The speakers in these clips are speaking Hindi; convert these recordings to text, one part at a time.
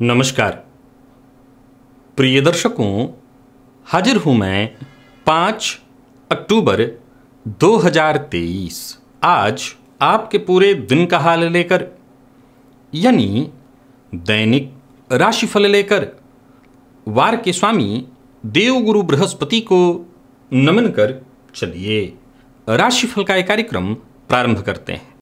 नमस्कार प्रिय दर्शकों हाजिर हूं मैं पांच अक्टूबर 2023 आज आपके पूरे दिन का हाल लेकर यानी दैनिक राशिफल लेकर वार के स्वामी देवगुरु बृहस्पति को नमन कर चलिए राशिफल का एक कार्यक्रम प्रारंभ करते हैं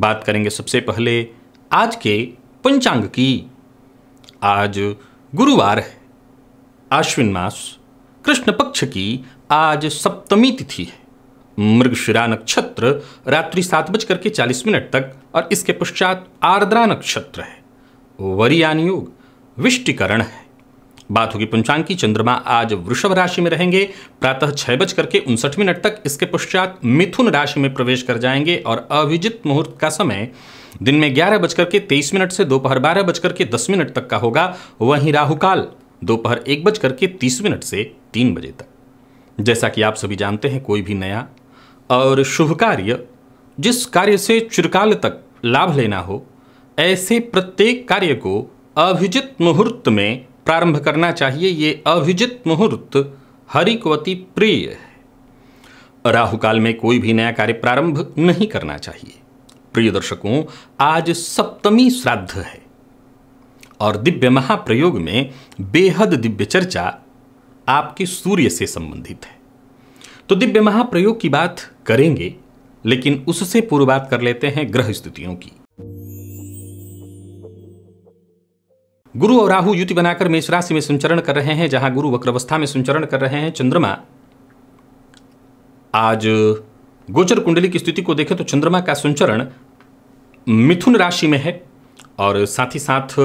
बात करेंगे सबसे पहले आज के पंचांग की आज गुरुवार है आश्विन मास कृष्ण पक्ष की आज सप्तमी तिथि है मृगशिरा नक्षत्र रात्रि सात बज करके चालीस मिनट तक और इसके पश्चात आर्द्रा नक्षत्र है वरियान योग विष्टिकरण है बात होगी पंचांग की चंद्रमा आज वृषभ राशि में रहेंगे प्रातः छह बज करके उनसठ मिनट तक इसके पश्चात मिथुन राशि में प्रवेश कर जाएंगे और अभिजित मुहूर्त का समय दिन में ग्यारह बजकर के तेईस मिनट से दोपहर बारह बजकर के दस मिनट तक का होगा वहीं राहुकाल दोपहर एक बजकर के तीस मिनट से तीन बजे तक जैसा कि आप सभी जानते हैं कोई भी नया और शुभ कार्य जिस कार्य से चिरकाल तक लाभ लेना हो ऐसे प्रत्येक कार्य को अभिजित मुहूर्त में प्रारंभ करना चाहिए ये अभिजित मुहूर्त हरि को अति प्रिय है राहु काल में कोई भी नया कार्य प्रारंभ नहीं करना चाहिए प्रिय दर्शकों आज सप्तमी श्राद्ध है और दिव्य महाप्रयोग में बेहद दिव्य चर्चा आपके सूर्य से संबंधित है तो दिव्य महाप्रयोग की बात करेंगे लेकिन उससे पूर्व बात कर लेते हैं ग्रह स्थितियों की गुरु और राहु युति बनाकर मेष राशि में संचरण कर रहे हैं जहां गुरु वक्रवस्था में संचरण कर रहे हैं चंद्रमा आज गोचर कुंडली की स्थिति को देखें तो चंद्रमा का संचरण मिथुन राशि में है और साथ ही साथ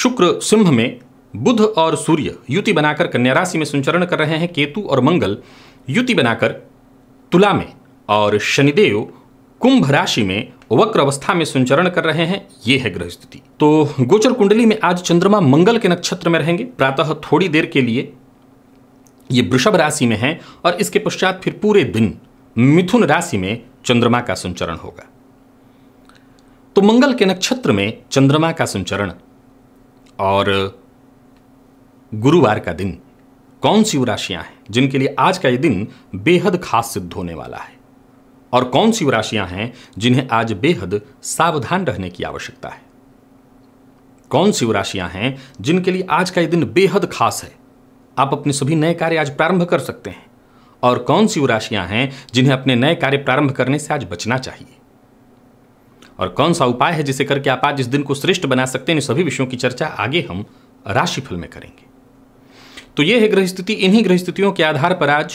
शुक्र सिंह में बुध और सूर्य युति बनाकर कन्या राशि में संचरण कर रहे हैं केतु और मंगल युति बनाकर तुला में और शनिदेव कुंभ राशि में वक्र अवस्था में संचरण कर रहे हैं ये है ग्रह स्थिति तो गोचर कुंडली में आज चंद्रमा मंगल के नक्षत्र में रहेंगे प्रातः थोड़ी देर के लिए ये वृषभ राशि में है और इसके पश्चात फिर पूरे दिन मिथुन राशि में चंद्रमा का संचरण होगा तो मंगल के नक्षत्र में चंद्रमा का संचरण और गुरुवार का दिन कौन सी वो राशियां हैं जिनके लिए आज का ये दिन बेहद खास सिद्ध होने वाला है और कौन सी राशियां हैं जिन्हें आज बेहद सावधान रहने की आवश्यकता है कौन सी राशियां हैं जिनके लिए आज का ये दिन बेहद खास है आप अपने सभी नए कार्य आज प्रारंभ कर सकते हैं और कौन सी राशियां हैं जिन्हें अपने नए कार्य प्रारंभ करने से आज बचना चाहिए और कौन सा उपाय है जिसे करके आप आज इस दिन को श्रेष्ठ बना सकते हैं इन सभी विषयों की चर्चा आगे हम राशिफल में करेंगे तो यह है ग्रह स्थिति इन्हीं ग्रह स्थितियों के आधार पर आज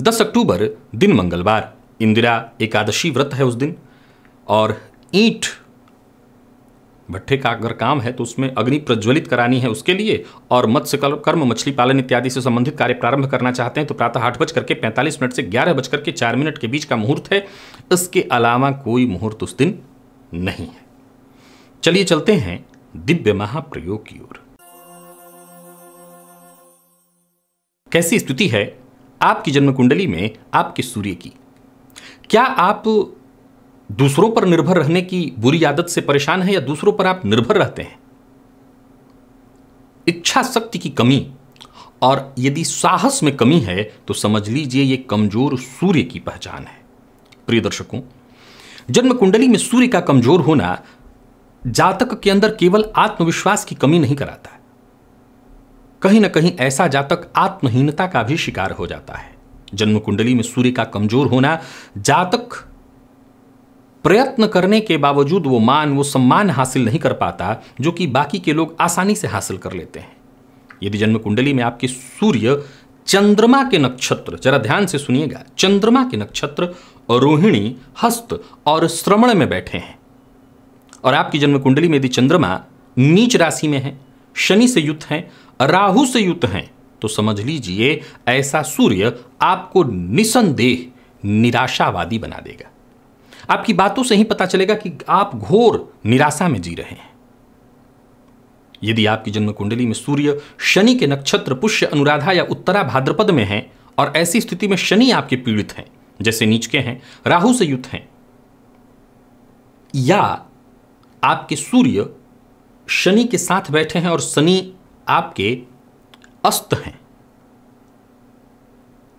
दस अक्टूबर दिन मंगलवार इंदिरा एकादशी व्रत है उस दिन और ईंट भट्ठे का अगर काम है तो उसमें अग्नि प्रज्वलित करानी है उसके लिए और मत्स्य कर्म मछली पालन इत्यादि से संबंधित कार्य प्रारंभ करना चाहते हैं तो प्रातः आठ बज करके पैंतालीस मिनट से ग्यारह बज करके चार मिनट के बीच का मुहूर्त है इसके अलावा कोई मुहूर्त उस दिन नहीं है चलिए चलते हैं दिव्य महाप्रयोग की ओर कैसी स्थिति है आपकी जन्म कुंडली में आपके सूर्य की क्या आप दूसरों पर निर्भर रहने की बुरी आदत से परेशान है या दूसरों पर आप निर्भर रहते हैं इच्छा शक्ति की कमी और यदि साहस में कमी है तो समझ लीजिए यह कमजोर सूर्य की पहचान है प्रिय दर्शकों जन्म कुंडली में सूर्य का कमजोर होना जातक के अंदर केवल आत्मविश्वास की कमी नहीं कराता कहीं ना कहीं ऐसा जातक आत्महीनता का भी शिकार हो जाता है जन्म कुंडली में सूर्य का कमजोर होना जातक प्रयत्न करने के बावजूद वो मान वो सम्मान हासिल नहीं कर पाता जो कि बाकी के लोग आसानी से हासिल कर लेते हैं यदि जन्म कुंडली में आपके सूर्य चंद्रमा के नक्षत्र जरा ध्यान से सुनिएगा चंद्रमा के नक्षत्र रोहिणी हस्त और श्रवण में बैठे हैं और आपकी जन्म कुंडली में यदि चंद्रमा नीच राशि में है शनि से युक्त हैं राहु से युक्त हैं तो समझ लीजिए ऐसा सूर्य आपको निसंदेह निराशावादी बना देगा आपकी बातों से ही पता चलेगा कि आप घोर निराशा में जी रहे हैं यदि आपकी जन्म कुंडली में सूर्य शनि के नक्षत्र पुष्य अनुराधा या उत्तरा भाद्रपद में है और ऐसी स्थिति में शनि आपके पीड़ित हैं जैसे नीच के हैं राहु से युक्त हैं या आपके सूर्य शनि के साथ बैठे हैं और शनि आपके अस्त हैं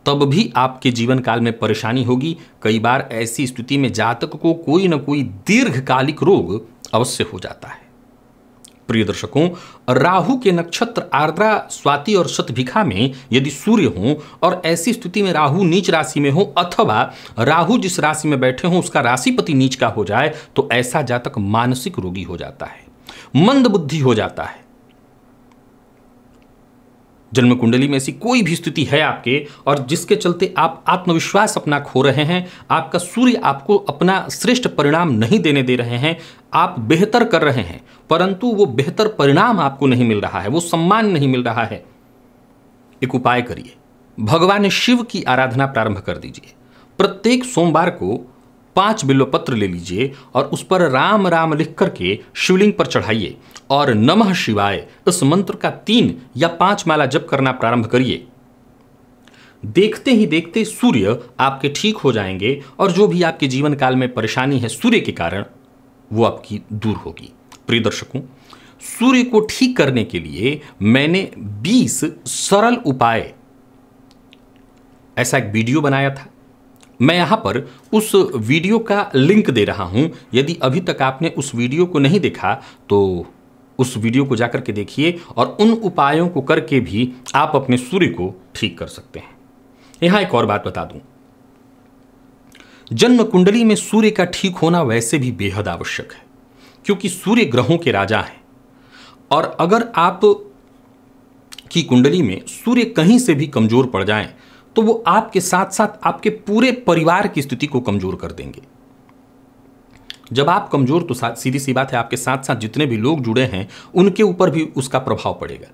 तब भी आपके जीवन काल में परेशानी होगी कई बार ऐसी स्थिति में जातक को कोई ना कोई दीर्घकालिक रोग अवश्य हो जाता है प्रिय दर्शकों राहु के नक्षत्र आर्द्रा स्वाति और शतभिखा में यदि सूर्य हो और ऐसी स्थिति में राहु नीच राशि में हो अथवा राहु जिस राशि में बैठे हों उसका राशिपति नीच का हो जाए तो ऐसा जातक मानसिक रोगी हो जाता है मंद बुद्धि हो जाता है जन्म कुंडली में ऐसी कोई भी स्थिति है आपके और जिसके चलते आप आत्मविश्वास अपना खो रहे हैं आपका सूर्य आपको अपना श्रेष्ठ परिणाम नहीं देने दे रहे हैं आप बेहतर कर रहे हैं परंतु वो बेहतर परिणाम आपको नहीं मिल रहा है वो सम्मान नहीं मिल रहा है एक उपाय करिए भगवान शिव की आराधना प्रारंभ कर दीजिए प्रत्येक सोमवार को पांच पत्र ले लीजिए और उस पर राम राम लिख करके शिवलिंग पर चढ़ाइए और नमः शिवाय इस मंत्र का तीन या पांच माला जप करना प्रारंभ करिए देखते ही देखते सूर्य आपके ठीक हो जाएंगे और जो भी आपके जीवन काल में परेशानी है सूर्य के कारण वो आपकी दूर होगी प्रिय दर्शकों सूर्य को ठीक करने के लिए मैंने 20 सरल उपाय ऐसा एक वीडियो बनाया था मैं यहाँ पर उस वीडियो का लिंक दे रहा हूँ यदि अभी तक आपने उस वीडियो को नहीं देखा तो उस वीडियो को जाकर के देखिए और उन उपायों को करके भी आप अपने सूर्य को ठीक कर सकते हैं यहाँ एक और बात बता दूँ जन्म कुंडली में सूर्य का ठीक होना वैसे भी बेहद आवश्यक है क्योंकि सूर्य ग्रहों के राजा हैं और अगर आप की कुंडली में सूर्य कहीं से भी कमजोर पड़ जाएं तो वो आपके साथ साथ आपके पूरे परिवार की स्थिति को कमज़ोर कर देंगे जब आप कमज़ोर तो सीधी सी बात है आपके साथ साथ जितने भी लोग जुड़े हैं उनके ऊपर भी उसका प्रभाव पड़ेगा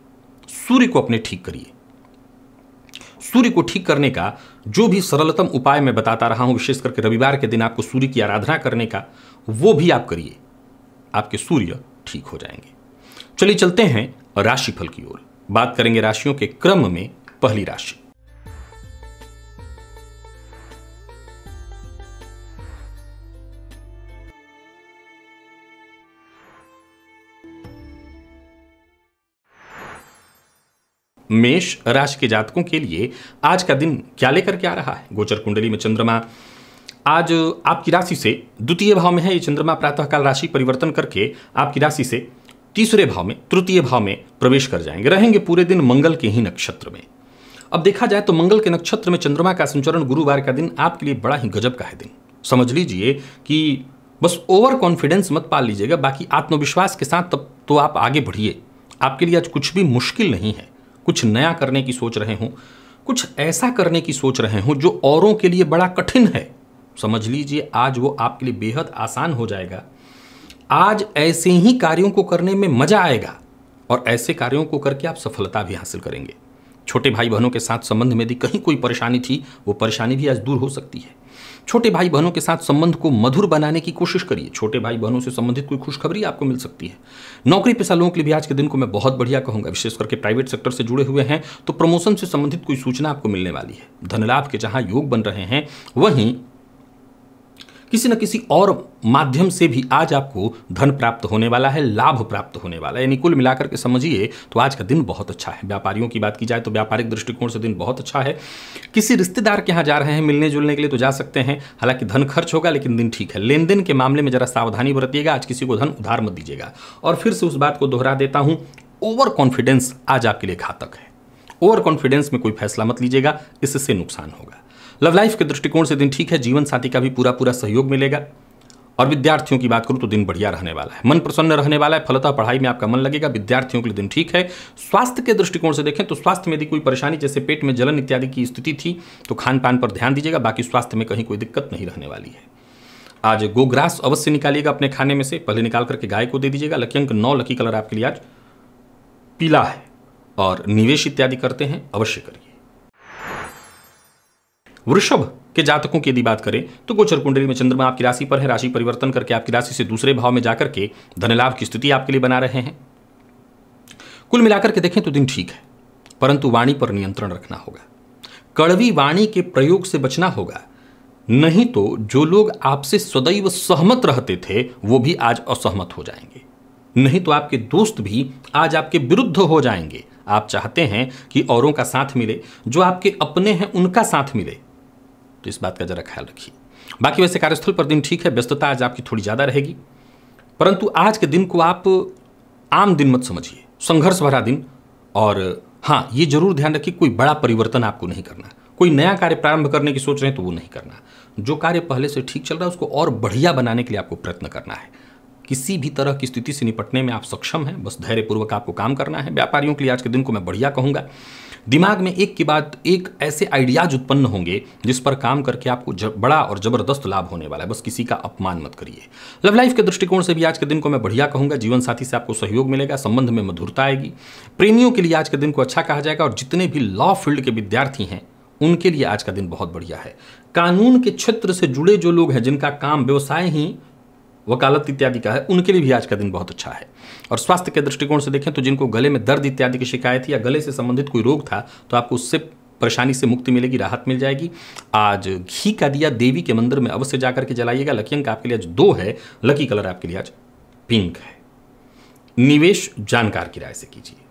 सूर्य को अपने ठीक करिए सूर्य को ठीक करने का जो भी सरलतम उपाय मैं बताता रहा हूं विशेष करके रविवार के दिन आपको सूर्य की आराधना करने का वो भी आप करिए आपके सूर्य ठीक हो जाएंगे चलिए चलते हैं राशिफल की ओर बात करेंगे राशियों के क्रम में पहली राशि मेष राशि के जातकों के लिए आज का दिन क्या लेकर के आ रहा है गोचर कुंडली में चंद्रमा आज आपकी राशि से द्वितीय भाव में है ये चंद्रमा प्रातःकाल राशि परिवर्तन करके आपकी राशि से तीसरे भाव में तृतीय भाव में प्रवेश कर जाएंगे रहेंगे पूरे दिन मंगल के ही नक्षत्र में अब देखा जाए तो मंगल के नक्षत्र में चंद्रमा का संचरण गुरुवार का दिन आपके लिए बड़ा ही गजब का है दिन समझ लीजिए कि बस ओवर कॉन्फिडेंस मत पाल लीजिएगा बाकी आत्मविश्वास के साथ तब तो आप आगे बढ़िए आपके लिए आज कुछ भी मुश्किल नहीं है कुछ नया करने की सोच रहे हों कुछ ऐसा करने की सोच रहे हों जो औरों के लिए बड़ा कठिन है समझ लीजिए आज वो आपके लिए बेहद आसान हो जाएगा आज ऐसे ही कार्यों को करने में मजा आएगा और ऐसे कार्यों को करके आप सफलता भी हासिल करेंगे छोटे भाई बहनों के साथ संबंध में यदि कहीं कोई परेशानी थी वो परेशानी भी आज दूर हो सकती है छोटे भाई बहनों के साथ संबंध को मधुर बनाने की कोशिश करिए छोटे भाई बहनों से संबंधित कोई खुशखबरी आपको मिल सकती है नौकरी पेशा लोगों के लिए भी आज के दिन को मैं बहुत बढ़िया कहूंगा विशेष करके प्राइवेट सेक्टर से जुड़े हुए हैं तो प्रमोशन से संबंधित कोई सूचना आपको मिलने वाली है धनलाभ के जहां योग बन रहे हैं वहीं किसी न किसी और माध्यम से भी आज आपको धन प्राप्त होने वाला है लाभ प्राप्त होने वाला है यानी कुल मिलाकर के समझिए तो आज का दिन बहुत अच्छा है व्यापारियों की बात की जाए तो व्यापारिक दृष्टिकोण से दिन बहुत अच्छा है किसी रिश्तेदार के यहाँ जा रहे हैं मिलने जुलने के लिए तो जा सकते हैं हालांकि धन खर्च होगा लेकिन दिन ठीक है लेन देन के मामले में जरा सावधानी बरतिएगा आज किसी को धन उधार मत दीजिएगा और फिर से उस बात को दोहरा देता हूँ ओवर कॉन्फिडेंस आज आपके लिए घातक है ओवर कॉन्फिडेंस में कोई फैसला मत लीजिएगा इससे नुकसान होगा लव लाइफ के दृष्टिकोण से दिन ठीक है जीवन साथी का भी पूरा पूरा सहयोग मिलेगा और विद्यार्थियों की बात करूँ तो दिन बढ़िया रहने वाला है मन प्रसन्न रहने वाला है फलता पढ़ाई में आपका मन लगेगा विद्यार्थियों के लिए दिन ठीक है स्वास्थ्य के दृष्टिकोण से देखें तो स्वास्थ्य में यदि कोई परेशानी जैसे पेट में जलन इत्यादि की स्थिति थी तो खान पान पर ध्यान दीजिएगा बाकी स्वास्थ्य में कहीं कोई दिक्कत नहीं रहने वाली है आज गोग्रास अवश्य निकालिएगा अपने खाने में से पहले निकाल करके गाय को दे दीजिएगा लकी अंक नौ लकी कलर आपके लिए आज पीला है और निवेश इत्यादि करते हैं अवश्य करिए वृषभ के जातकों की यदि बात करें तो गोचर कुंडली में चंद्रमा आपकी राशि पर है राशि परिवर्तन करके आपकी राशि से दूसरे भाव में जाकर के धनलाभ की स्थिति आपके लिए बना रहे हैं कुल मिलाकर के देखें तो दिन ठीक है परंतु वाणी पर नियंत्रण रखना होगा कड़वी वाणी के प्रयोग से बचना होगा नहीं तो जो लोग आपसे सदैव सहमत रहते थे वो भी आज असहमत हो जाएंगे नहीं तो आपके दोस्त भी आज आपके विरुद्ध हो जाएंगे आप चाहते हैं कि औरों का साथ मिले जो आपके अपने हैं उनका साथ मिले तो इस बात का ज़रा ख्याल रखिए बाकी वैसे कार्यस्थल पर दिन ठीक है व्यस्तता आज आपकी थोड़ी ज़्यादा रहेगी परंतु आज के दिन को आप आम दिन मत समझिए संघर्ष भरा दिन और हाँ ये जरूर ध्यान रखिए कोई बड़ा परिवर्तन आपको नहीं करना कोई नया कार्य प्रारंभ करने की सोच रहे हैं तो वो नहीं करना जो कार्य पहले से ठीक चल रहा है उसको और बढ़िया बनाने के लिए आपको प्रयत्न करना है किसी भी तरह की स्थिति से निपटने में आप सक्षम हैं बस धैर्यपूर्वक आपको काम करना है व्यापारियों के लिए आज के दिन को मैं बढ़िया कहूँगा दिमाग में एक के बाद एक ऐसे आइडियाज उत्पन्न होंगे जिस पर काम करके आपको बड़ा और जबरदस्त लाभ होने वाला है बस किसी का अपमान मत करिए लव लाइफ के दृष्टिकोण से भी आज के दिन को मैं बढ़िया कहूंगा जीवन साथी से आपको सहयोग मिलेगा संबंध में मधुरता आएगी प्रेमियों के लिए आज के दिन को अच्छा कहा जाएगा और जितने भी लॉ फील्ड के विद्यार्थी हैं उनके लिए आज का दिन बहुत बढ़िया है कानून के क्षेत्र से जुड़े जो लोग हैं जिनका काम व्यवसाय ही वकालत इत्यादि का है उनके लिए भी आज का दिन बहुत अच्छा है और स्वास्थ्य के दृष्टिकोण से देखें तो जिनको गले में दर्द इत्यादि की शिकायत या गले से संबंधित कोई रोग था तो आपको उससे परेशानी से मुक्ति मिलेगी राहत मिल जाएगी आज घी का दिया देवी के मंदिर में अवश्य जाकर के जलाइएगा लकी अंक आपके लिए आज दो है लकी कलर आपके लिए आज पिंक है निवेश जानकार की राय से कीजिए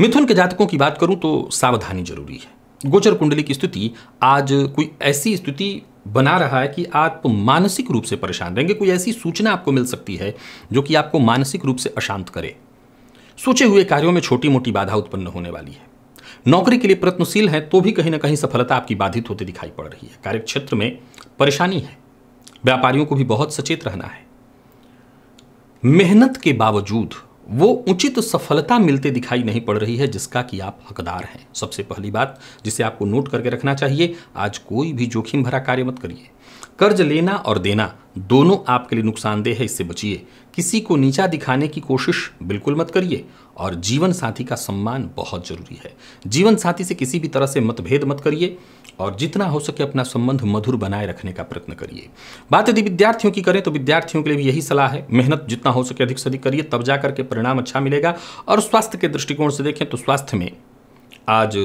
मिथुन के जातकों की बात करूं तो सावधानी जरूरी है गोचर कुंडली की स्थिति आज कोई ऐसी स्थिति बना रहा है कि आप मानसिक रूप से परेशान रहेंगे कोई ऐसी सूचना आपको मिल सकती है जो कि आपको मानसिक रूप से अशांत करे सोचे हुए कार्यों में छोटी मोटी बाधा उत्पन्न होने वाली है नौकरी के लिए प्रयत्नशील है तो भी कहीं ना कहीं सफलता आपकी बाधित होती दिखाई पड़ रही है कार्यक्षेत्र में परेशानी है व्यापारियों को भी बहुत सचेत रहना है मेहनत के बावजूद वो उचित तो सफलता मिलते दिखाई नहीं पड़ रही है जिसका कि आप हकदार हैं सबसे पहली बात जिसे आपको नोट करके रखना चाहिए आज कोई भी जोखिम भरा कार्य मत करिए कर्ज लेना और देना दोनों आपके लिए नुकसानदेह है इससे बचिए किसी को नीचा दिखाने की कोशिश बिल्कुल मत करिए और जीवन साथी का सम्मान बहुत जरूरी है जीवन साथी से किसी भी तरह से मतभेद मत करिए और जितना हो सके अपना संबंध मधुर बनाए रखने का प्रयत्न करिए बात यदि विद्यार्थियों की करें तो विद्यार्थियों के लिए भी यही सलाह है मेहनत जितना हो सके अधिक से अधिक करिए तब जाकर के परिणाम अच्छा मिलेगा और स्वास्थ्य के दृष्टिकोण से देखें तो स्वास्थ्य में आज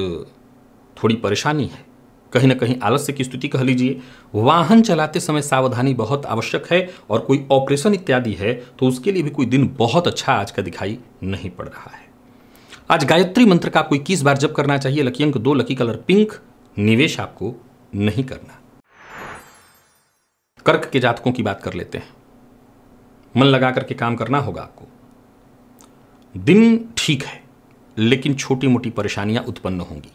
थोड़ी परेशानी है कहीं ना कहीं आलस्य की स्थिति कह लीजिए वाहन चलाते समय सावधानी बहुत आवश्यक है और कोई ऑपरेशन इत्यादि है तो उसके लिए भी कोई दिन बहुत अच्छा आज का दिखाई नहीं पड़ रहा है आज गायत्री मंत्र का कोई किस बार जब करना चाहिए लकी अंक दो लकी कलर पिंक निवेश आपको नहीं करना कर्क के जातकों की बात कर लेते हैं मन लगा करके काम करना होगा आपको दिन ठीक है लेकिन छोटी मोटी परेशानियां उत्पन्न होंगी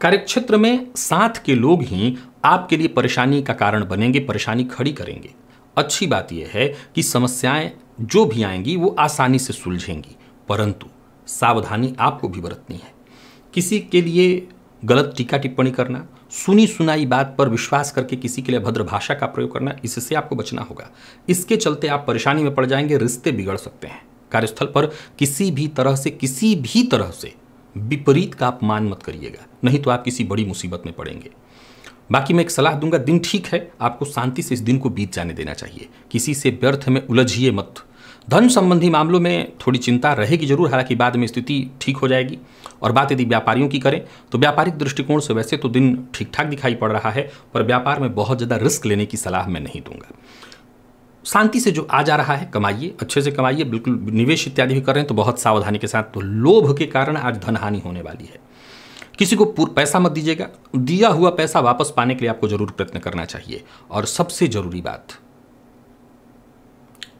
कार्यक्षेत्र में साथ के लोग ही आपके लिए परेशानी का कारण बनेंगे परेशानी खड़ी करेंगे अच्छी बात यह है कि समस्याएं जो भी आएंगी वो आसानी से सुलझेंगी परंतु सावधानी आपको भी बरतनी है किसी के लिए गलत टीका टिप्पणी करना सुनी सुनाई बात पर विश्वास करके किसी के लिए भद्र भाषा का प्रयोग करना इससे आपको बचना होगा इसके चलते आप परेशानी में पड़ जाएंगे रिश्ते बिगड़ सकते हैं कार्यस्थल पर किसी भी तरह से किसी भी तरह से विपरीत का अपमान मत करिएगा नहीं तो आप किसी बड़ी मुसीबत में पड़ेंगे बाकी मैं एक सलाह दूंगा दिन ठीक है आपको शांति से इस दिन को बीत जाने देना चाहिए किसी से व्यर्थ में उलझिए मत धन संबंधी मामलों में थोड़ी चिंता रहेगी जरूर हालांकि बाद में स्थिति ठीक हो जाएगी और बात यदि व्यापारियों की करें तो व्यापारिक दृष्टिकोण से वैसे तो दिन ठीक ठाक दिखाई पड़ रहा है पर व्यापार में बहुत ज़्यादा रिस्क लेने की सलाह मैं नहीं दूंगा शांति से जो आ जा रहा है कमाइए अच्छे से कमाइए बिल्कुल निवेश इत्यादि भी कर रहे हैं तो बहुत सावधानी के साथ तो लोभ के कारण आज धन हानि होने वाली है किसी को पूरा पैसा मत दीजिएगा दिया हुआ पैसा वापस पाने के लिए आपको जरूर प्रयत्न करना चाहिए और सबसे जरूरी बात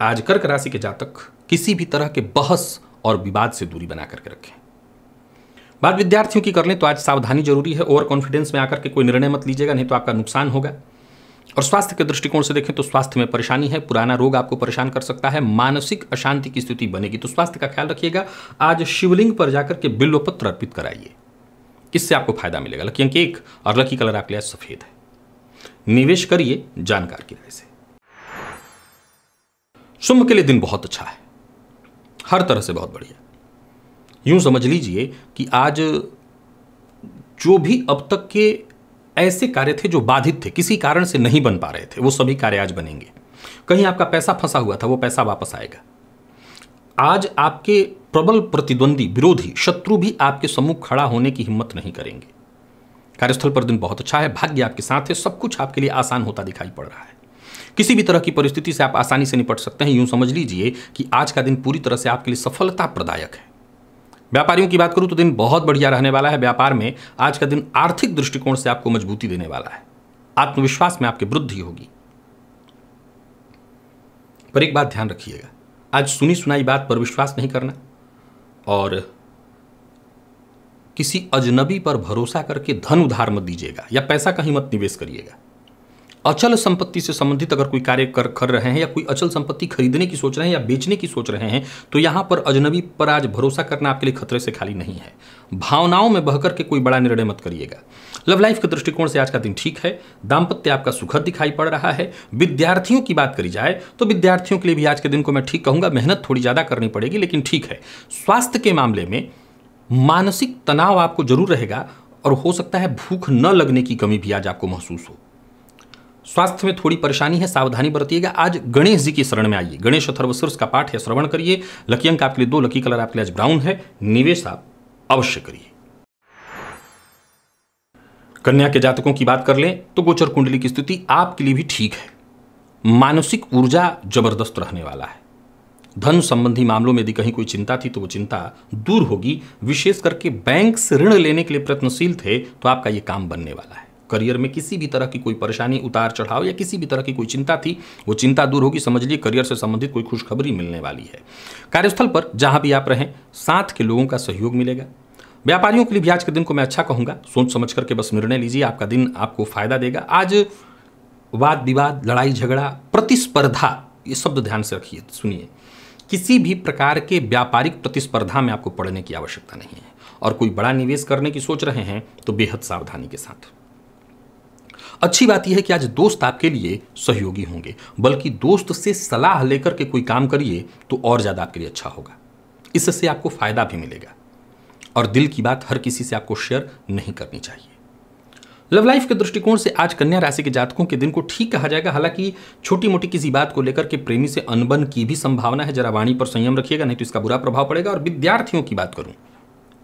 आज कर्क राशि के जातक किसी भी तरह के बहस और विवाद से दूरी बना करके रखें बात विद्यार्थियों की कर लें तो आज सावधानी जरूरी है ओवर कॉन्फिडेंस में आकर के कोई निर्णय मत लीजिएगा नहीं तो आपका नुकसान होगा और स्वास्थ्य के दृष्टिकोण से देखें तो स्वास्थ्य में परेशानी है पुराना रोग आपको परेशान कर सकता है मानसिक अशांति की स्थिति बनेगी तो स्वास्थ्य का ख्याल रखिएगा आज शिवलिंग पर जाकर के बिल्वपत्र अर्पित कराइए इससे आपको फायदा मिलेगा लकी अंक एक और लकी कलर आपके लिए सफ़ेद है निवेश करिए जानकार की राय से शुंभ के लिए दिन बहुत अच्छा है हर तरह से बहुत बढ़िया यूं समझ लीजिए कि आज जो भी अब तक के ऐसे कार्य थे जो बाधित थे किसी कारण से नहीं बन पा रहे थे वो सभी कार्य आज बनेंगे कहीं आपका पैसा फंसा हुआ था वो पैसा वापस आएगा आज आपके प्रबल प्रतिद्वंदी विरोधी शत्रु भी आपके सम्मुख खड़ा होने की हिम्मत नहीं करेंगे कार्यस्थल पर दिन बहुत अच्छा है भाग्य आपके साथ है सब कुछ आपके लिए आसान होता दिखाई पड़ रहा है किसी भी तरह की परिस्थिति से आप आसानी से निपट सकते हैं यूं समझ लीजिए कि आज का दिन पूरी तरह से आपके लिए सफलता प्रदायक है व्यापारियों की बात करूं तो दिन बहुत बढ़िया रहने वाला है व्यापार में आज का दिन आर्थिक दृष्टिकोण से आपको मजबूती देने वाला है आत्मविश्वास में आपकी वृद्धि होगी पर एक बात ध्यान रखिएगा आज सुनी सुनाई बात पर विश्वास नहीं करना और किसी अजनबी पर भरोसा करके धन उधार मत दीजिएगा या पैसा कहीं मत निवेश करिएगा अचल संपत्ति से संबंधित अगर कोई कार्य कर कर रहे हैं या कोई अचल संपत्ति खरीदने की सोच रहे हैं या बेचने की सोच रहे हैं तो यहाँ पर अजनबी पर आज भरोसा करना आपके लिए खतरे से खाली नहीं है भावनाओं में बहकर के कोई बड़ा निर्णय मत करिएगा लव लाइफ के दृष्टिकोण से आज का दिन ठीक है दाम्पत्य आपका सुखद दिखाई पड़ रहा है विद्यार्थियों की बात करी जाए तो विद्यार्थियों के लिए भी आज के दिन को मैं ठीक कहूँगा मेहनत थोड़ी ज़्यादा करनी पड़ेगी लेकिन ठीक है स्वास्थ्य के मामले में मानसिक तनाव आपको जरूर रहेगा और हो सकता है भूख न लगने की कमी भी आज आपको महसूस हो स्वास्थ्य में थोड़ी परेशानी है सावधानी बरतिएगा आज गणेश जी की शरण में आइए गणेश अथर्वशीर्ष का पाठ है श्रवण करिए लकी अंक आपके लिए दो लकी कलर आपके लिए आज ब्राउन है निवेश आप अवश्य करिए कन्या के जातकों की बात कर लें तो गोचर कुंडली की स्थिति आपके लिए भी ठीक है मानसिक ऊर्जा जबरदस्त रहने वाला है धन संबंधी मामलों में यदि कहीं कोई चिंता थी तो वो चिंता दूर होगी विशेष करके बैंक से ऋण लेने के लिए प्रयत्नशील थे तो आपका ये काम बनने वाला है करियर में किसी भी तरह की कोई परेशानी उतार चढ़ाव या किसी भी तरह की कोई चिंता थी वो चिंता दूर होगी समझ लिए करियर से संबंधित कोई खुशखबरी मिलने वाली है कार्यस्थल पर जहां भी आप रहें साथ के लोगों का सहयोग मिलेगा व्यापारियों के लिए भी आज के दिन को मैं अच्छा कहूंगा सोच समझ करके बस निर्णय लीजिए आपका दिन आपको फायदा देगा आज वाद विवाद लड़ाई झगड़ा प्रतिस्पर्धा ये शब्द ध्यान से रखिए सुनिए किसी भी प्रकार के व्यापारिक प्रतिस्पर्धा में आपको पड़ने की आवश्यकता नहीं है और कोई बड़ा निवेश करने की सोच रहे हैं तो बेहद सावधानी के साथ अच्छी बात यह है कि आज दोस्त आपके लिए सहयोगी होंगे बल्कि दोस्त से सलाह लेकर के कोई काम करिए तो और ज़्यादा आपके लिए अच्छा होगा इससे आपको फ़ायदा भी मिलेगा और दिल की बात हर किसी से आपको शेयर नहीं करनी चाहिए लव लाइफ के दृष्टिकोण से आज कन्या राशि के जातकों के दिन को ठीक कहा जाएगा हालांकि छोटी मोटी किसी बात को लेकर के प्रेमी से अनबन की भी संभावना है जरा वाणी पर संयम रखिएगा नहीं तो इसका बुरा प्रभाव पड़ेगा और विद्यार्थियों की बात करूं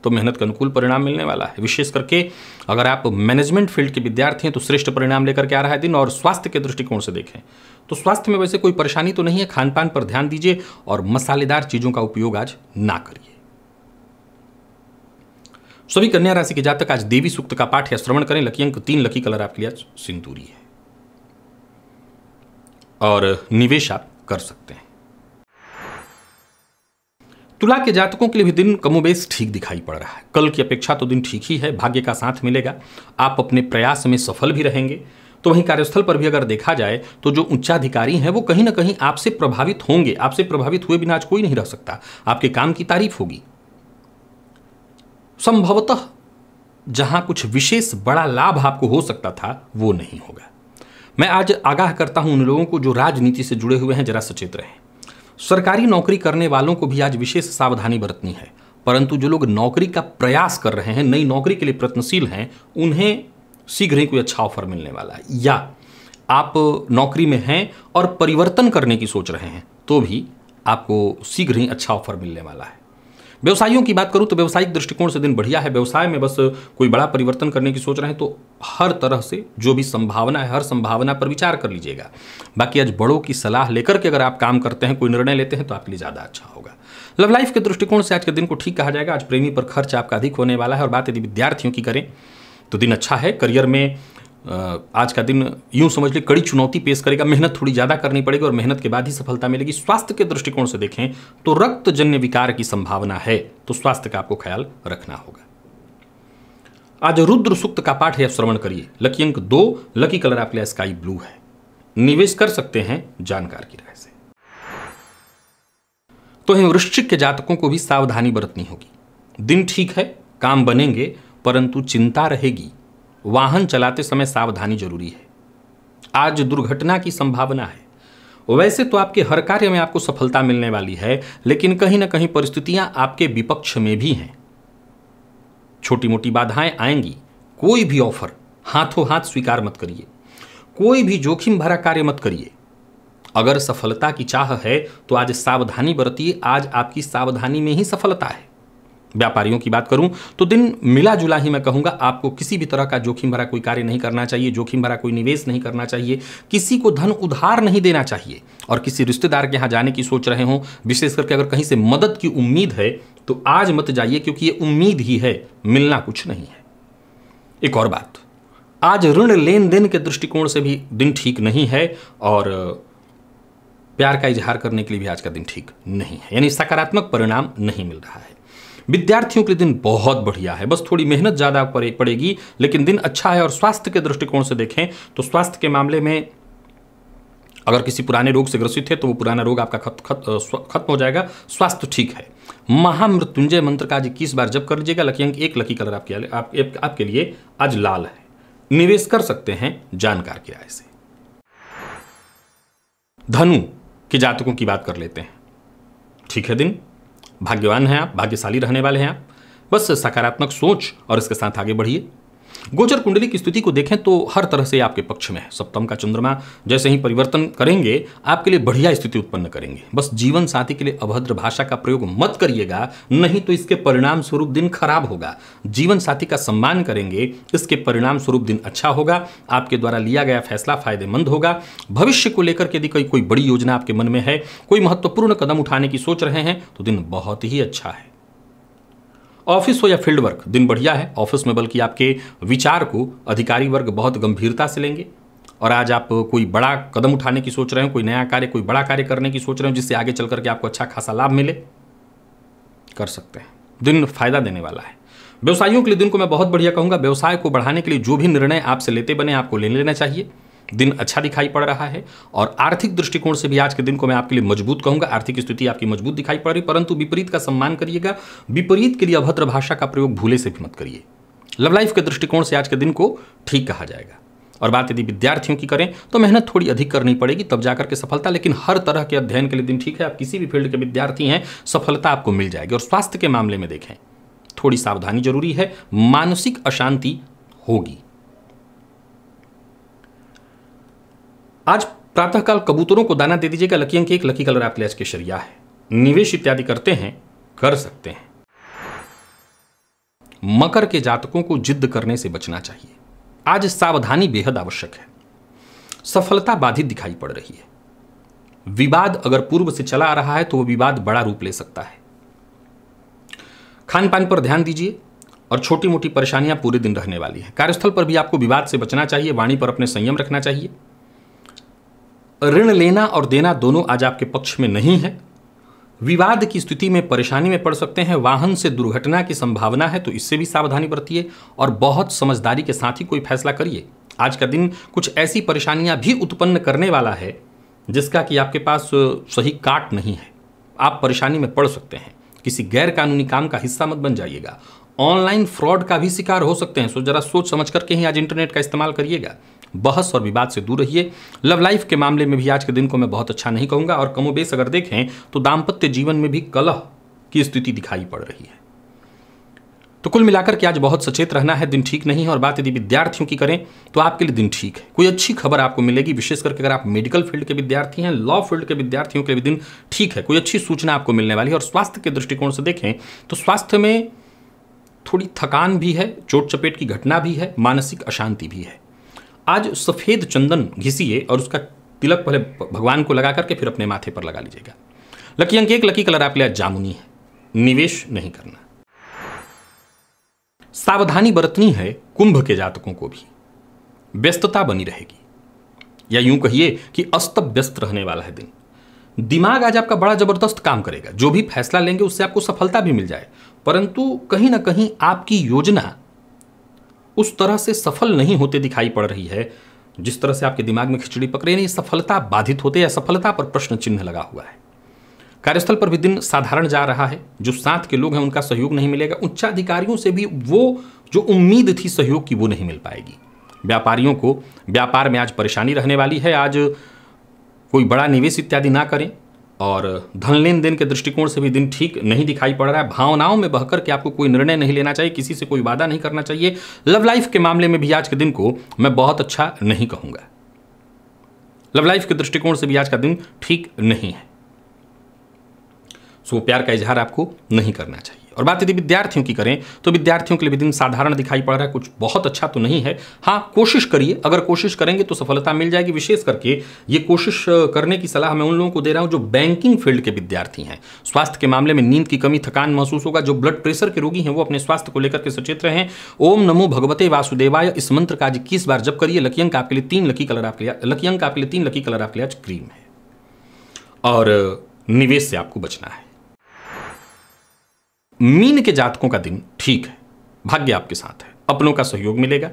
तो मेहनत का अनुकूल परिणाम मिलने वाला है विशेष करके अगर आप मैनेजमेंट फील्ड के विद्यार्थी हैं तो श्रेष्ठ परिणाम लेकर के आ रहा है दिन और स्वास्थ्य के दृष्टिकोण से देखें तो स्वास्थ्य में वैसे कोई परेशानी तो नहीं है खान पान पर ध्यान दीजिए और मसालेदार चीज़ों का उपयोग आज ना करिए सभी कन्या राशि के जातक आज देवी सूक्त का पाठ या श्रवण करें लकी अंक तीन लकी कलर आपके लिए आज सिंदूरी है और निवेश आप कर सकते हैं तुला के जातकों के लिए भी दिन कमोबेश ठीक दिखाई पड़ रहा है कल की अपेक्षा तो दिन ठीक ही है भाग्य का साथ मिलेगा आप अपने प्रयास में सफल भी रहेंगे तो वहीं कार्यस्थल पर भी अगर देखा जाए तो जो उच्चाधिकारी हैं वो कहीं ना कहीं आपसे प्रभावित होंगे आपसे प्रभावित हुए बिना आज कोई नहीं रह सकता आपके काम की तारीफ होगी संभवतः जहां कुछ विशेष बड़ा लाभ आपको हो सकता था वो नहीं होगा मैं आज आगाह करता हूं उन लोगों को जो राजनीति से जुड़े हुए हैं जरा सचेत रहें सरकारी नौकरी करने वालों को भी आज विशेष सावधानी बरतनी है परंतु जो लोग नौकरी का प्रयास कर रहे हैं नई नौकरी के लिए प्रयत्नशील हैं उन्हें शीघ्र ही कोई अच्छा ऑफर मिलने वाला है या आप नौकरी में हैं और परिवर्तन करने की सोच रहे हैं तो भी आपको शीघ्र ही अच्छा ऑफर मिलने वाला है व्यवसायियों की बात करूँ तो व्यवसायिक दृष्टिकोण से दिन बढ़िया है व्यवसाय में बस कोई बड़ा परिवर्तन करने की सोच रहे हैं तो हर तरह से जो भी संभावना है हर संभावना पर विचार कर लीजिएगा बाकी आज बड़ों की सलाह लेकर के अगर आप काम करते हैं कोई निर्णय लेते हैं तो आपके लिए ज़्यादा अच्छा होगा लव लाइफ के दृष्टिकोण से आज के दिन को ठीक कहा जाएगा आज प्रेमी पर खर्च आपका अधिक होने वाला है और बात यदि विद्यार्थियों की करें तो दिन अच्छा है करियर में आज का दिन यूं समझ ले कड़ी चुनौती पेश करेगा मेहनत थोड़ी ज़्यादा करनी पड़ेगी और मेहनत के बाद ही सफलता मिलेगी स्वास्थ्य के दृष्टिकोण से देखें तो रक्तजन्य विकार की संभावना है तो स्वास्थ्य का आपको ख्याल रखना होगा आज रुद्र सूक्त का पाठ है श्रवण करिए लकी अंक दो लकी कलर आपके लिए स्काई ब्लू है निवेश कर सकते हैं जानकार की राय से तो हम वृश्चिक के जातकों को भी सावधानी बरतनी होगी दिन ठीक है काम बनेंगे परंतु चिंता रहेगी वाहन चलाते समय सावधानी जरूरी है आज दुर्घटना की संभावना है वैसे तो आपके हर कार्य में आपको सफलता मिलने वाली है लेकिन कहीं ना कहीं परिस्थितियां आपके विपक्ष में भी हैं छोटी मोटी बाधाएं आएंगी कोई भी ऑफर हाथों हाथ स्वीकार मत करिए कोई भी जोखिम भरा कार्य मत करिए अगर सफलता की चाह है तो आज सावधानी बरतिए आज आपकी सावधानी में ही सफलता है व्यापारियों की बात करूं तो दिन मिला जुला ही मैं कहूंगा आपको किसी भी तरह का जोखिम भरा कोई कार्य नहीं करना चाहिए जोखिम भरा कोई निवेश नहीं करना चाहिए किसी को धन उधार नहीं देना चाहिए और किसी रिश्तेदार के यहाँ जाने की सोच रहे हों विशेष करके अगर कहीं से मदद की उम्मीद है तो आज मत जाइए क्योंकि ये उम्मीद ही है मिलना कुछ नहीं है एक और बात आज ऋण लेन देन के दृष्टिकोण से भी दिन ठीक नहीं है और प्यार का इजहार करने के लिए भी आज का दिन ठीक नहीं है यानी सकारात्मक परिणाम नहीं मिल रहा है विद्यार्थियों के लिए दिन बहुत बढ़िया है बस थोड़ी मेहनत ज़्यादा पड़ेगी लेकिन दिन अच्छा है और स्वास्थ्य के दृष्टिकोण से देखें तो स्वास्थ्य के मामले में अगर किसी पुराने रोग से ग्रसित है तो वो पुराना रोग आपका खत खत खत्म हो जाएगा स्वास्थ्य ठीक है महामृत्युंजय मंत्र का आज इक्कीस बार जब कर लीजिएगा लकी अंक एक लकी कलर आपके आप, आप, आपके लिए आज लाल है निवेश कर सकते हैं जानकार की राय से धनु के जातकों की बात कर लेते हैं ठीक है दिन भाग्यवान हैं आप भाग्यशाली रहने वाले हैं आप बस सकारात्मक सोच और इसके साथ आगे बढ़िए गोचर कुंडली की स्थिति को देखें तो हर तरह से आपके पक्ष में है सप्तम का चंद्रमा जैसे ही परिवर्तन करेंगे आपके लिए बढ़िया स्थिति उत्पन्न करेंगे बस जीवन साथी के लिए अभद्र भाषा का प्रयोग मत करिएगा नहीं तो इसके परिणाम स्वरूप दिन खराब होगा जीवन साथी का सम्मान करेंगे इसके परिणाम स्वरूप दिन अच्छा होगा आपके द्वारा लिया गया फैसला फायदेमंद होगा भविष्य को लेकर यदि कोई कोई बड़ी योजना आपके मन में है कोई महत्वपूर्ण कदम उठाने की सोच रहे हैं तो दिन बहुत ही अच्छा है ऑफिस हो या फील्ड वर्क दिन बढ़िया है ऑफिस में बल्कि आपके विचार को अधिकारी वर्ग बहुत गंभीरता से लेंगे और आज आप कोई बड़ा कदम उठाने की सोच रहे हो कोई नया कार्य कोई बड़ा कार्य करने की सोच रहे हो जिससे आगे चल करके आपको अच्छा खासा लाभ मिले कर सकते हैं दिन फायदा देने वाला है व्यवसायियों के लिए दिन को मैं बहुत बढ़िया कहूंगा व्यवसाय को बढ़ाने के लिए जो भी निर्णय आपसे लेते बने आपको ले लेना चाहिए दिन अच्छा दिखाई पड़ रहा है और आर्थिक दृष्टिकोण से भी आज के दिन को मैं आपके लिए मजबूत कहूंगा आर्थिक स्थिति आपकी मजबूत दिखाई पड़ रही परंतु विपरीत का सम्मान करिएगा विपरीत के लिए अभद्र भाषा का प्रयोग भूले से भी मत करिए लव लाइफ के दृष्टिकोण से आज के दिन को ठीक कहा जाएगा और बात यदि विद्यार्थियों की करें तो मेहनत थोड़ी अधिक करनी पड़ेगी तब जाकर के सफलता लेकिन हर तरह के अध्ययन के लिए दिन ठीक है आप किसी भी फील्ड के विद्यार्थी हैं सफलता आपको मिल जाएगी और स्वास्थ्य के मामले में देखें थोड़ी सावधानी जरूरी है मानसिक अशांति होगी आज प्रातःकाल कबूतरों को दाना दे दीजिएगा लकी अंक एक लकी कलर आपके लिए आज के शरिया है निवेश इत्यादि करते हैं कर सकते हैं मकर के जातकों को जिद्द करने से बचना चाहिए आज सावधानी बेहद आवश्यक है सफलता बाधित दिखाई पड़ रही है विवाद अगर पूर्व से चला आ रहा है तो वह विवाद बड़ा रूप ले सकता है खान पान पर ध्यान दीजिए और छोटी मोटी परेशानियां पूरे दिन रहने वाली हैं कार्यस्थल पर भी आपको विवाद से बचना चाहिए वाणी पर अपने संयम रखना चाहिए ऋण लेना और देना दोनों आज आपके पक्ष में नहीं है विवाद की स्थिति में परेशानी में पड़ सकते हैं वाहन से दुर्घटना की संभावना है तो इससे भी सावधानी बरतिए और बहुत समझदारी के साथ ही कोई फैसला करिए आज का दिन कुछ ऐसी परेशानियां भी उत्पन्न करने वाला है जिसका कि आपके पास सही काट नहीं है आप परेशानी में पड़ सकते हैं किसी गैर कानूनी काम का हिस्सा मत बन जाइएगा ऑनलाइन फ्रॉड का भी शिकार हो सकते हैं सो जरा सोच समझ करके ही आज इंटरनेट का इस्तेमाल करिएगा बहस और विवाद से दूर रहिए लव लाइफ के मामले में भी आज के दिन को मैं बहुत अच्छा नहीं कहूँगा और कमोबेश अगर देखें तो दाम्पत्य जीवन में भी कलह की स्थिति दिखाई पड़ रही है तो कुल मिलाकर के आज बहुत सचेत रहना है दिन ठीक नहीं है और बात यदि विद्यार्थियों की करें तो आपके लिए दिन ठीक है कोई अच्छी खबर आपको मिलेगी विशेष करके अगर आप मेडिकल फील्ड के विद्यार्थी हैं लॉ फील्ड के विद्यार्थियों के लिए दिन ठीक है कोई अच्छी सूचना आपको मिलने वाली है और स्वास्थ्य के दृष्टिकोण से देखें तो स्वास्थ्य में थोड़ी थकान भी है चोट चपेट की घटना भी है मानसिक अशांति भी है आज सफ़ेद चंदन घिसिए और उसका तिलक पहले भगवान को लगा करके फिर अपने माथे पर लगा लीजिएगा लकी अंक एक लकी कलर आपके लिए जामुनी है निवेश नहीं करना सावधानी बरतनी है कुंभ के जातकों को भी व्यस्तता बनी रहेगी या यूं कहिए कि अस्त व्यस्त रहने वाला है दिन दिमाग आज आपका बड़ा जबरदस्त काम करेगा जो भी फैसला लेंगे उससे आपको सफलता भी मिल जाए परंतु कहीं ना कहीं आपकी योजना उस तरह से सफल नहीं होते दिखाई पड़ रही है जिस तरह से आपके दिमाग में खिचड़ी पकड़े नहीं सफलता बाधित होते या सफलता पर प्रश्न चिन्ह लगा हुआ है कार्यस्थल पर भी दिन साधारण जा रहा है जो साथ के लोग हैं उनका सहयोग नहीं मिलेगा उच्चाधिकारियों से भी वो जो उम्मीद थी सहयोग की वो नहीं मिल पाएगी व्यापारियों को व्यापार में आज परेशानी रहने वाली है आज कोई बड़ा निवेश इत्यादि ना करें और धन लेन देन के दृष्टिकोण से भी दिन ठीक नहीं दिखाई पड़ रहा है भावनाओं में बहकर के आपको कोई निर्णय नहीं लेना चाहिए किसी से कोई वादा नहीं करना चाहिए लव लाइफ के मामले में भी आज के दिन को मैं बहुत अच्छा नहीं कहूंगा लव लाइफ के दृष्टिकोण से भी आज का दिन ठीक नहीं है सो प्यार का इजहार आपको नहीं करना चाहिए और बात यदि विद्यार्थियों की करें तो विद्यार्थियों के लिए दिन साधारण दिखाई पड़ रहा है कुछ बहुत अच्छा तो नहीं है हाँ कोशिश करिए अगर कोशिश करेंगे तो सफलता मिल जाएगी विशेष करके ये कोशिश करने की सलाह मैं उन लोगों को दे रहा हूँ जो बैंकिंग फील्ड के विद्यार्थी हैं स्वास्थ्य के मामले में नींद की कमी थकान महसूस होगा जो ब्लड प्रेशर के रोगी हैं वो अपने स्वास्थ्य को लेकर के सचेत रहें ओम नमो भगवते वासुदेवाय इस मंत्र का आज इक्कीस बार जब करिए लकी अंक आपके लिए तीन लकी कलर आपके लिए लकी अंक आपके लिए तीन लकी कलर आपके लिए आज क्रीम है और निवेश से आपको बचना है मीन के जातकों का दिन ठीक है भाग्य आपके साथ है अपनों का सहयोग मिलेगा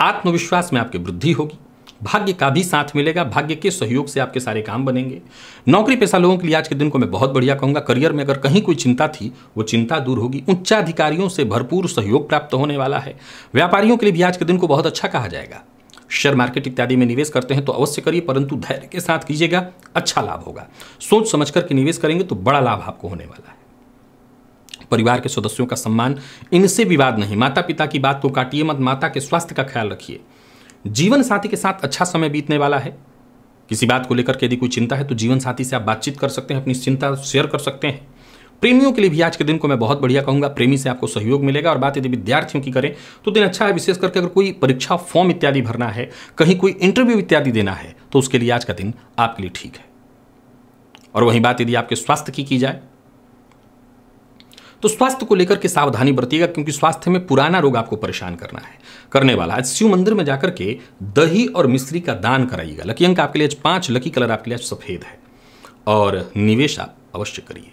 आत्मविश्वास में आपकी वृद्धि होगी भाग्य का भी साथ मिलेगा भाग्य के सहयोग से आपके सारे काम बनेंगे नौकरी पेशा लोगों के लिए आज के दिन को मैं बहुत बढ़िया कहूंगा करियर में अगर कहीं कोई चिंता थी वो चिंता दूर होगी उच्चाधिकारियों से भरपूर सहयोग प्राप्त होने वाला है व्यापारियों के लिए भी आज के दिन को बहुत अच्छा कहा जाएगा शेयर मार्केट इत्यादि में निवेश करते हैं तो अवश्य करिए परंतु धैर्य के साथ कीजिएगा अच्छा लाभ होगा सोच समझ करके निवेश करेंगे तो बड़ा लाभ आपको होने वाला है परिवार के सदस्यों का सम्मान इनसे विवाद नहीं माता पिता की बात को काटिए मत माता के स्वास्थ्य का ख्याल रखिए जीवन साथी के साथ अच्छा समय बीतने वाला है किसी बात को लेकर के यदि कोई चिंता है तो जीवन साथी से आप बातचीत कर सकते हैं अपनी चिंता शेयर कर सकते हैं प्रेमियों के लिए भी आज के दिन को मैं बहुत बढ़िया कहूंगा प्रेमी से आपको सहयोग मिलेगा और बात यदि विद्यार्थियों की करें तो दिन अच्छा है विशेष करके अगर कोई परीक्षा फॉर्म इत्यादि भरना है कहीं कोई इंटरव्यू इत्यादि देना है तो उसके लिए आज का दिन आपके लिए ठीक है और वहीं बात यदि आपके स्वास्थ्य की की जाए तो स्वास्थ्य को लेकर के सावधानी बरतिएगा क्योंकि स्वास्थ्य में पुराना रोग आपको परेशान करना है करने वाला आज शिव मंदिर में जाकर के दही और मिश्री का दान कराइएगा लकी अंक आपके लिए आज पांच लकी कलर आपके लिए आज सफ़ेद है और निवेश आप अवश्य करिए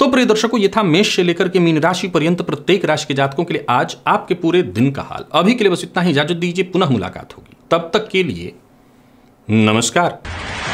तो प्रिय दर्शकों ये था मेष से लेकर के मीन राशि पर्यंत प्रत्येक राशि के जातकों के लिए आज आपके पूरे दिन का हाल अभी के लिए बस इतना ही इजाजत दीजिए पुनः मुलाकात होगी तब तक के लिए नमस्कार